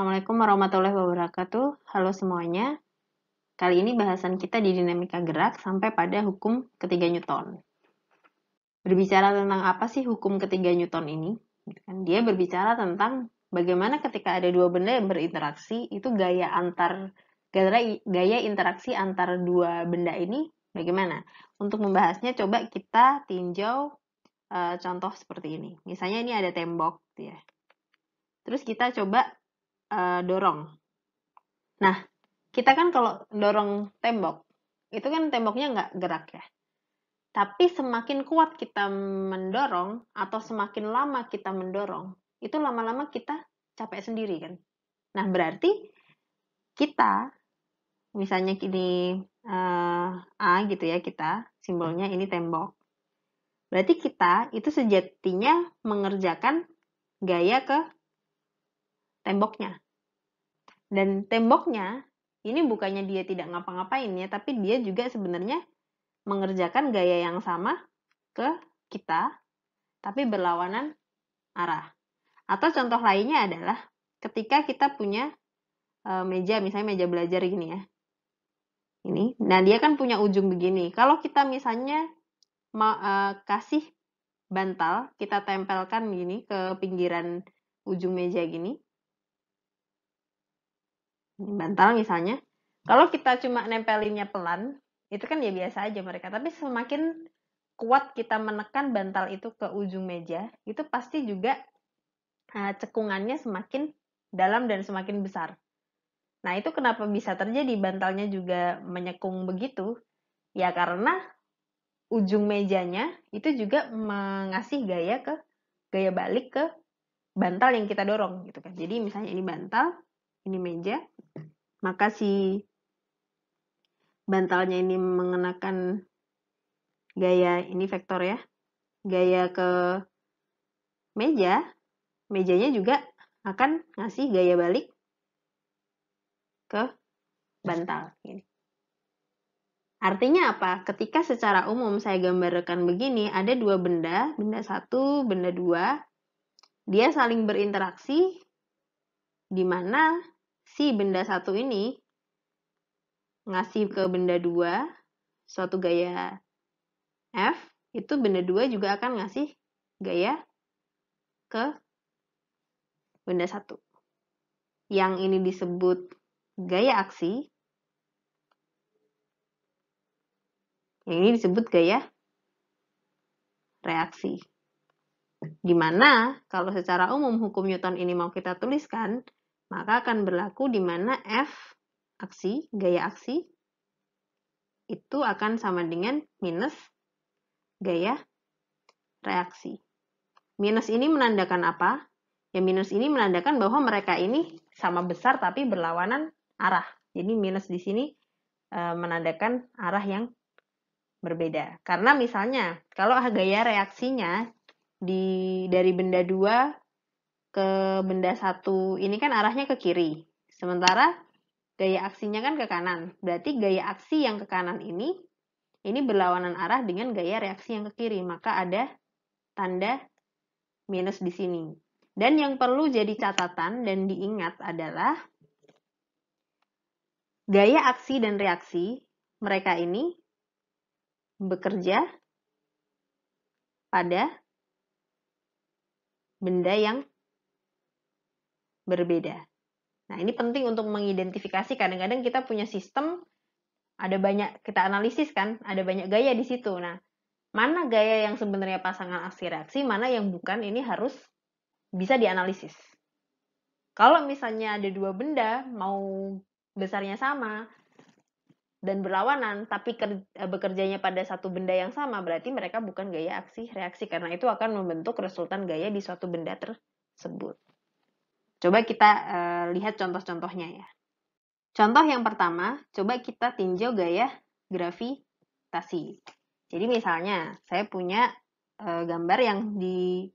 Assalamualaikum warahmatullahi wabarakatuh. Halo semuanya. Kali ini bahasan kita di dinamika gerak sampai pada hukum ketiga Newton. Berbicara tentang apa sih hukum ketiga Newton ini? Kan dia berbicara tentang bagaimana ketika ada dua benda yang berinteraksi, itu gaya antar gaya, gaya interaksi antar dua benda ini bagaimana? Untuk membahasnya coba kita tinjau uh, contoh seperti ini. Misalnya ini ada tembok ya. Terus kita coba uh, dorong. Nah, kita kan kalau dorong tembok, itu kan temboknya nggak gerak ya. Tapi semakin kuat kita mendorong atau semakin lama kita mendorong, itu lama-lama kita capek sendiri kan. Nah, berarti kita misalnya ini uh, eh, A gitu ya kita, simbolnya ini tembok. Berarti kita itu sejatinya mengerjakan gaya ke temboknya. Dan temboknya ini bukannya dia tidak ngapa-ngapain ya, tapi dia juga sebenarnya mengerjakan gaya yang sama ke kita, tapi berlawanan arah. Atau contoh lainnya adalah ketika kita punya e, meja, misalnya meja belajar gini ya. Ini, nah dia kan punya ujung begini. Kalau kita misalnya mau, e, kasih bantal, kita tempelkan gini ke pinggiran ujung meja gini, bantal misalnya kalau kita cuma nempelinnya pelan itu kan ya biasa aja mereka tapi semakin kuat kita menekan bantal itu ke ujung meja itu pasti juga eh, cekungannya semakin dalam dan semakin besar nah itu kenapa bisa terjadi bantalnya juga menyekung begitu ya karena ujung mejanya itu juga mengasih gaya ke gaya balik ke bantal yang kita dorong gitu kan jadi misalnya ini bantal ini meja, maka si bantalnya ini mengenakan gaya ini vektor ya, gaya ke meja, mejanya juga akan ngasih gaya balik ke bantal. Gini. Artinya apa? Ketika secara umum saya gambarkan begini, ada dua benda, benda satu, benda dua, dia saling berinteraksi, di mana si benda satu ini ngasih ke benda dua suatu gaya f, itu benda dua juga akan ngasih gaya ke benda satu. Yang ini disebut gaya aksi, yang ini disebut gaya reaksi. Dimana kalau secara umum hukum Newton ini mau kita tuliskan, maka akan berlaku di mana F aksi, gaya aksi, itu akan sama dengan minus gaya reaksi. Minus ini menandakan apa? Ya minus ini menandakan bahwa mereka ini sama besar tapi berlawanan arah. Jadi minus di sini e, menandakan arah yang berbeda. Karena misalnya kalau gaya reaksinya di dari benda 2 ke benda satu ini kan arahnya ke kiri. Sementara gaya aksinya kan ke kanan. Berarti gaya aksi yang ke kanan ini ini berlawanan arah dengan gaya reaksi yang ke kiri. Maka ada tanda minus di sini. Dan yang perlu jadi catatan dan diingat adalah gaya aksi dan reaksi mereka ini bekerja pada benda yang berbeda. Nah, ini penting untuk mengidentifikasi. Kadang-kadang kita punya sistem, ada banyak, kita analisis kan, ada banyak gaya di situ. Nah, mana gaya yang sebenarnya pasangan aksi reaksi, mana yang bukan, ini harus bisa dianalisis. Kalau misalnya ada dua benda, mau besarnya sama, dan berlawanan, tapi eh, bekerjanya pada satu benda yang sama, berarti mereka bukan gaya aksi reaksi, karena itu akan membentuk resultan gaya di suatu benda tersebut. Coba kita uh, lihat contoh-contohnya ya. Contoh yang pertama, coba kita tinjau gaya gravitasi. Jadi misalnya saya punya e, gambar yang di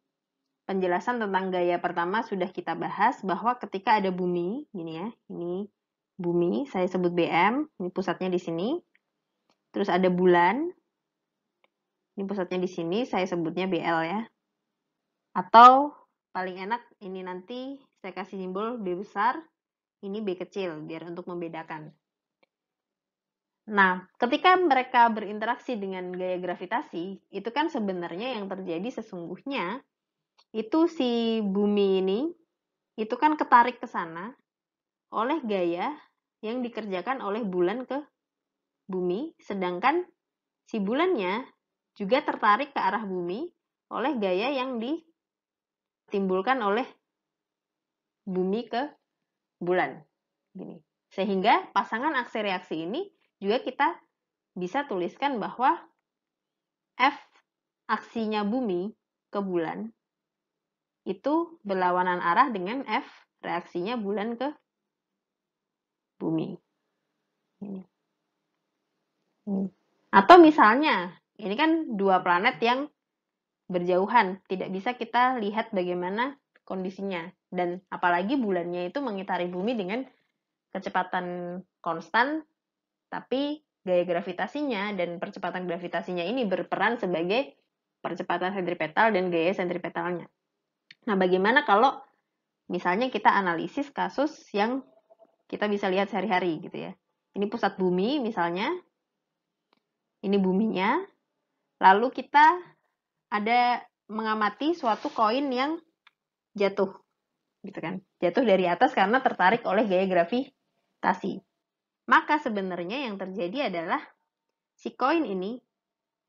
penjelasan tentang gaya pertama sudah kita bahas bahwa ketika ada bumi, gini ya, ini bumi, saya sebut BM, ini pusatnya di sini. Terus ada bulan, ini pusatnya di sini, saya sebutnya BL ya. Atau paling enak ini nanti saya kasih simbol B besar, ini B kecil, biar untuk membedakan. Nah, ketika mereka berinteraksi dengan gaya gravitasi, itu kan sebenarnya yang terjadi sesungguhnya, itu si bumi ini, itu kan ketarik ke sana oleh gaya yang dikerjakan oleh bulan ke bumi, sedangkan si bulannya juga tertarik ke arah bumi oleh gaya yang di timbulkan oleh bumi ke bulan. Gini. Sehingga pasangan aksi reaksi ini juga kita bisa tuliskan bahwa F aksinya bumi ke bulan itu berlawanan arah dengan F reaksinya bulan ke bumi. Atau misalnya, ini kan dua planet yang berjauhan, tidak bisa kita lihat bagaimana kondisinya. Dan apalagi bulannya itu mengitari bumi dengan kecepatan konstan, tapi gaya gravitasinya dan percepatan gravitasinya ini berperan sebagai percepatan sentripetal dan gaya sentripetalnya. Nah, bagaimana kalau misalnya kita analisis kasus yang kita bisa lihat sehari-hari gitu ya. Ini pusat bumi misalnya, ini buminya, lalu kita ada mengamati suatu koin yang jatuh gitu kan jatuh dari atas karena tertarik oleh gaya gravitasi maka sebenarnya yang terjadi adalah si koin ini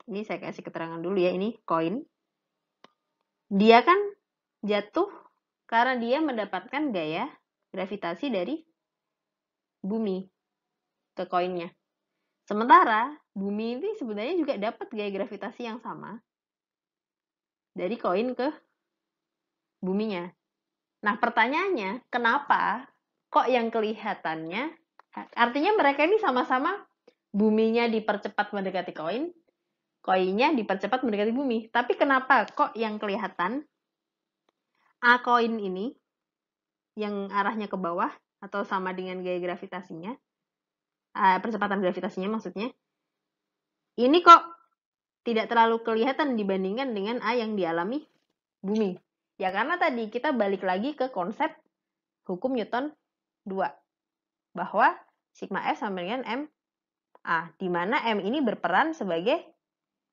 ini saya kasih keterangan dulu ya ini koin dia kan jatuh karena dia mendapatkan gaya gravitasi dari bumi ke koinnya sementara bumi ini sebenarnya juga dapat gaya gravitasi yang sama dari koin ke buminya. Nah, pertanyaannya, kenapa kok yang kelihatannya artinya mereka ini sama-sama buminya dipercepat mendekati koin, koinnya dipercepat mendekati bumi. Tapi kenapa kok yang kelihatan A koin ini yang arahnya ke bawah atau sama dengan gaya gravitasinya, eh, percepatan gravitasinya maksudnya, ini kok tidak terlalu kelihatan dibandingkan dengan A yang dialami bumi. Ya karena tadi kita balik lagi ke konsep hukum Newton 2 bahwa sigma F sama dengan M A, di mana M ini berperan sebagai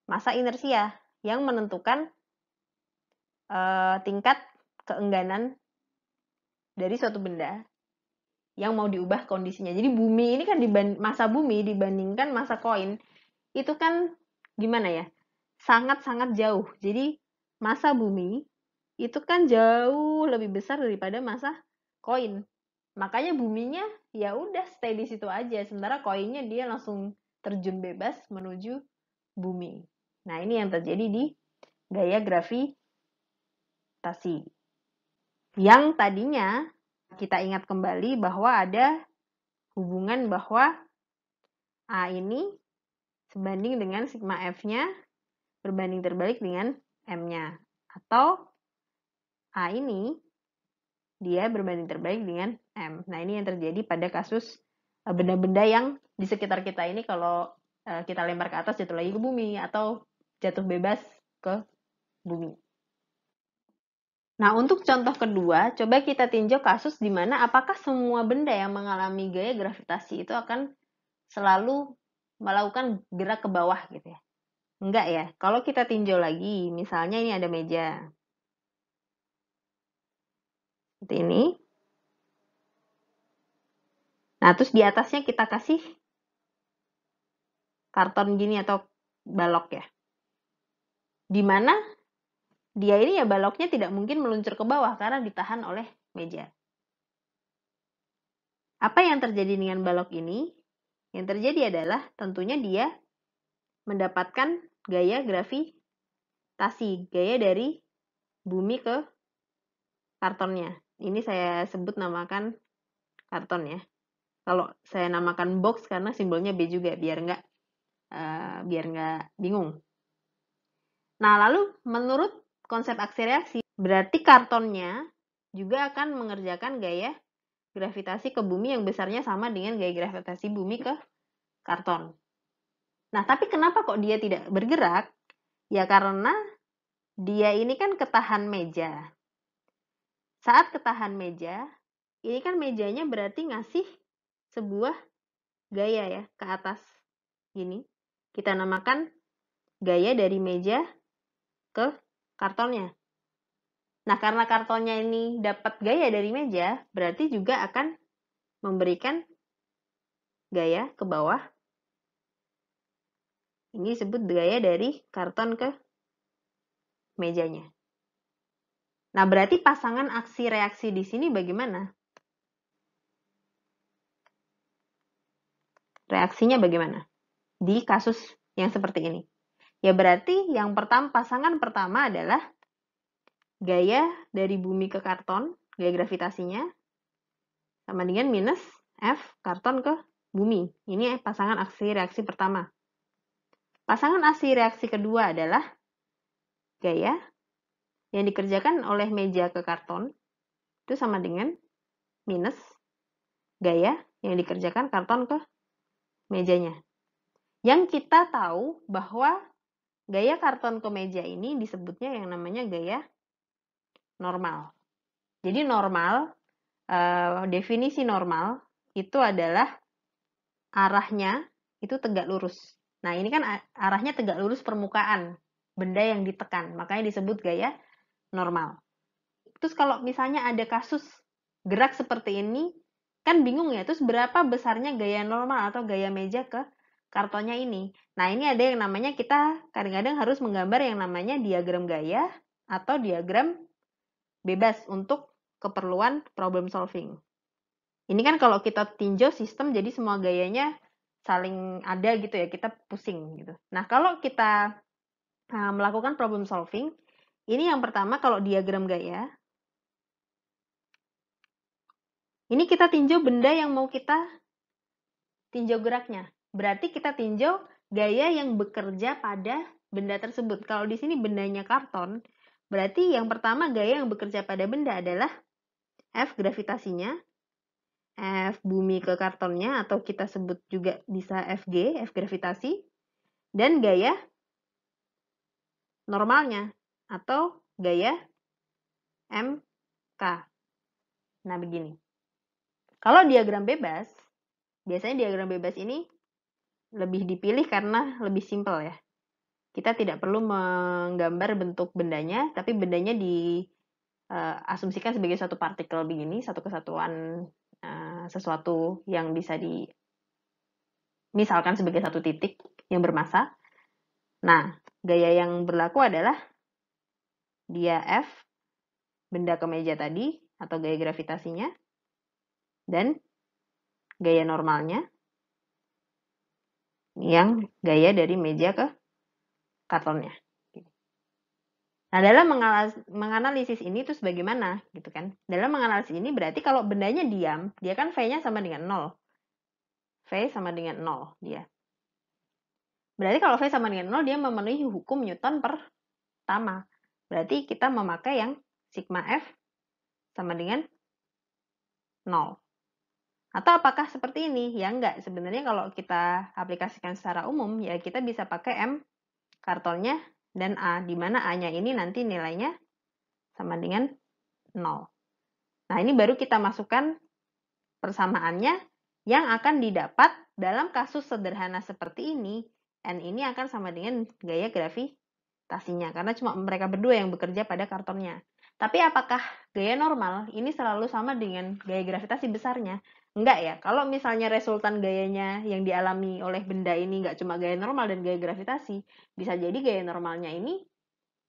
masa inersia yang menentukan e, tingkat keengganan dari suatu benda yang mau diubah kondisinya. Jadi bumi ini kan masa bumi dibandingkan masa koin itu kan gimana ya? Sangat-sangat jauh. Jadi masa bumi itu kan jauh lebih besar daripada masa koin. Makanya buminya ya udah stay di situ aja, sementara koinnya dia langsung terjun bebas menuju bumi. Nah, ini yang terjadi di gaya gravitasi. Yang tadinya kita ingat kembali bahwa ada hubungan bahwa A ini sebanding dengan sigma F-nya berbanding terbalik dengan M-nya. Atau A ini dia berbanding terbalik dengan M. Nah, ini yang terjadi pada kasus e, benda-benda yang di sekitar kita ini kalau e, kita lempar ke atas jatuh lagi ke bumi atau jatuh bebas ke bumi. Nah, untuk contoh kedua, coba kita tinjau kasus di mana apakah semua benda yang mengalami gaya gravitasi itu akan selalu melakukan gerak ke bawah gitu ya. Enggak ya. Kalau kita tinjau lagi, misalnya ini ada meja. Seperti ini. Nah, terus di atasnya kita kasih karton gini atau balok ya. Dimana dia ini ya baloknya tidak mungkin meluncur ke bawah karena ditahan oleh meja. Apa yang terjadi dengan balok ini? Yang terjadi adalah tentunya dia mendapatkan gaya gravitasi, gaya dari bumi ke kartonnya. Ini saya sebut namakan karton ya. Kalau saya namakan box karena simbolnya B juga biar nggak uh, biar nggak bingung. Nah lalu menurut konsep aksi reaksi berarti kartonnya juga akan mengerjakan gaya gravitasi ke bumi yang besarnya sama dengan gaya gravitasi bumi ke karton. Nah, tapi kenapa kok dia tidak bergerak? Ya karena dia ini kan ketahan meja. Saat ketahan meja, ini kan mejanya berarti ngasih sebuah gaya ya ke atas gini. Kita namakan gaya dari meja ke kartonnya. Nah, karena kartonnya ini dapat gaya dari meja, berarti juga akan memberikan gaya ke bawah. Ini disebut gaya dari karton ke mejanya. Nah, berarti pasangan aksi reaksi di sini bagaimana? Reaksinya bagaimana? Di kasus yang seperti ini. Ya berarti yang pertama pasangan pertama adalah gaya dari bumi ke karton, gaya gravitasinya, sama dengan minus F karton ke bumi. Ini pasangan aksi reaksi pertama. Pasangan aksi reaksi kedua adalah gaya yang dikerjakan oleh meja ke karton itu sama dengan minus gaya yang dikerjakan karton ke mejanya. Yang kita tahu bahwa gaya karton ke meja ini disebutnya yang namanya gaya normal. Jadi normal, eh, definisi normal itu adalah arahnya itu tegak lurus. Nah ini kan arahnya tegak lurus permukaan benda yang ditekan, makanya disebut gaya normal. Terus kalau misalnya ada kasus gerak seperti ini, kan bingung ya, terus berapa besarnya gaya normal atau gaya meja ke kartonya ini. Nah, ini ada yang namanya kita kadang-kadang harus menggambar yang namanya diagram gaya atau diagram bebas untuk keperluan problem solving. Ini kan kalau kita tinjau sistem jadi semua gayanya saling ada gitu ya, kita pusing gitu. Nah, kalau kita eh, melakukan problem solving, ini yang pertama kalau diagram gaya, ini kita tinjau benda yang mau kita tinjau geraknya. Berarti kita tinjau gaya yang bekerja pada benda tersebut. Kalau di sini bendanya karton, Berarti yang pertama gaya yang bekerja pada benda adalah F gravitasinya, F bumi ke kartonnya atau kita sebut juga bisa FG, F gravitasi, dan gaya normalnya atau gaya MK. Nah, begini. Kalau diagram bebas, biasanya diagram bebas ini lebih dipilih karena lebih simpel ya. Kita tidak perlu menggambar bentuk bendanya, tapi bendanya di uh, asumsikan sebagai satu partikel begini, satu kesatuan uh, sesuatu yang bisa di misalkan sebagai satu titik yang bermasa. Nah, gaya yang berlaku adalah dia F benda ke meja tadi atau gaya gravitasinya dan gaya normalnya yang gaya dari meja ke kartonnya. Nah, dalam menganalisis ini itu sebagaimana, gitu kan? Dalam menganalisis ini berarti kalau bendanya diam, dia kan V-nya sama dengan 0. V sama dengan 0 dia. Berarti kalau V sama dengan 0 dia memenuhi hukum Newton pertama. Berarti kita memakai yang sigma F sama dengan 0. Atau apakah seperti ini? Ya enggak, sebenarnya kalau kita aplikasikan secara umum ya kita bisa pakai M kartonnya dan A, di mana A-nya ini nanti nilainya sama dengan 0. Nah, ini baru kita masukkan persamaannya yang akan didapat dalam kasus sederhana seperti ini. N ini akan sama dengan gaya grafitasinya, karena cuma mereka berdua yang bekerja pada kartonnya. Tapi apakah gaya normal ini selalu sama dengan gaya gravitasi besarnya? Enggak ya. Kalau misalnya resultan gayanya yang dialami oleh benda ini enggak cuma gaya normal dan gaya gravitasi, bisa jadi gaya normalnya ini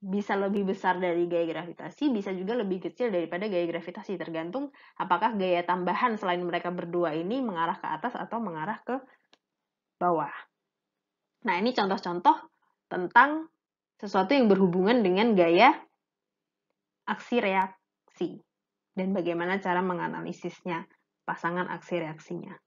bisa lebih besar dari gaya gravitasi, bisa juga lebih kecil daripada gaya gravitasi, tergantung apakah gaya tambahan selain mereka berdua ini mengarah ke atas atau mengarah ke bawah. Nah, ini contoh-contoh tentang sesuatu yang berhubungan dengan gaya aksi reaksi dan bagaimana cara menganalisisnya, pasangan aksi reaksinya.